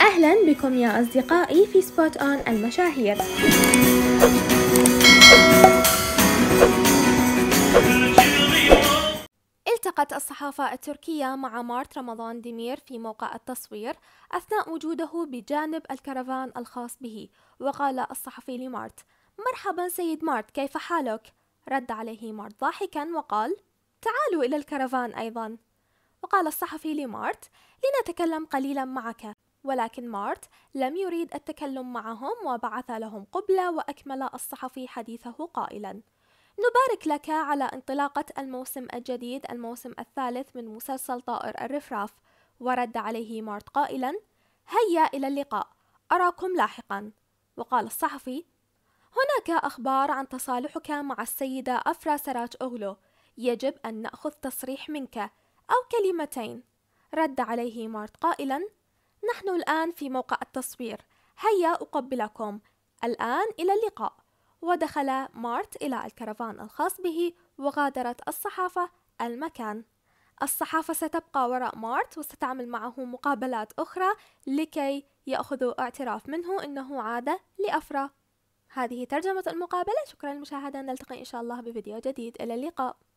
أهلا بكم يا أصدقائي في سبوت أون المشاهير التقت الصحافة التركية مع مارت رمضان ديمير في موقع التصوير أثناء وجوده بجانب الكرفان الخاص به وقال الصحفي لمارت مرحبا سيد مارت كيف حالك؟ رد عليه مارت ضاحكا وقال تعالوا إلى الكرفان أيضا وقال الصحفي لمارت لنتكلم قليلا معك ولكن مارت لم يريد التكلم معهم وبعث لهم قبلة وأكمل الصحفي حديثه قائلا نبارك لك على انطلاقة الموسم الجديد الموسم الثالث من مسلسل طائر الرفراف ورد عليه مارت قائلا هيا إلى اللقاء أراكم لاحقا وقال الصحفي هناك أخبار عن تصالحك مع السيدة أفرا سراج أغلو يجب أن نأخذ تصريح منك أو كلمتين رد عليه مارت قائلا نحن الآن في موقع التصوير هيا أقبلكم الآن إلى اللقاء ودخل مارت إلى الكرفان الخاص به وغادرت الصحافة المكان الصحافة ستبقى وراء مارت وستعمل معه مقابلات أخرى لكي يأخذوا اعتراف منه أنه عاد لأفرا هذه ترجمة المقابلة شكرا للمشاهدة نلتقي إن شاء الله بفيديو جديد إلى اللقاء